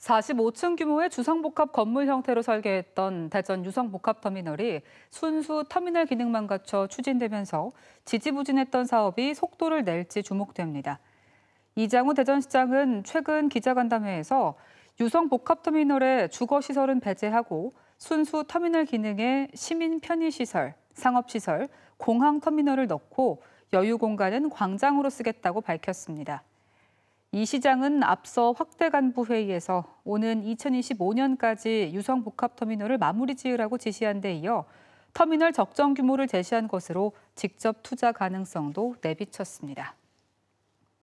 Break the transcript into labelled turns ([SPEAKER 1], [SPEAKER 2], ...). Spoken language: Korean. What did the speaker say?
[SPEAKER 1] 45층 규모의 주상복합 건물 형태로 설계했던 대전 유성복합터미널이 순수 터미널 기능만 갖춰 추진되면서 지지부진했던 사업이 속도를 낼지 주목됩니다. 이장우 대전시장은 최근 기자간담회에서 유성복합터미널의 주거시설은 배제하고 순수 터미널 기능에 시민 편의시설, 상업시설, 공항터미널을 넣고 여유 공간은 광장으로 쓰겠다고 밝혔습니다. 이 시장은 앞서 확대 간부 회의에서 오는 2025년까지 유성 복합터미널을 마무리 지으라고 지시한 데 이어 터미널 적정 규모를 제시한 것으로 직접 투자 가능성도 내비쳤습니다.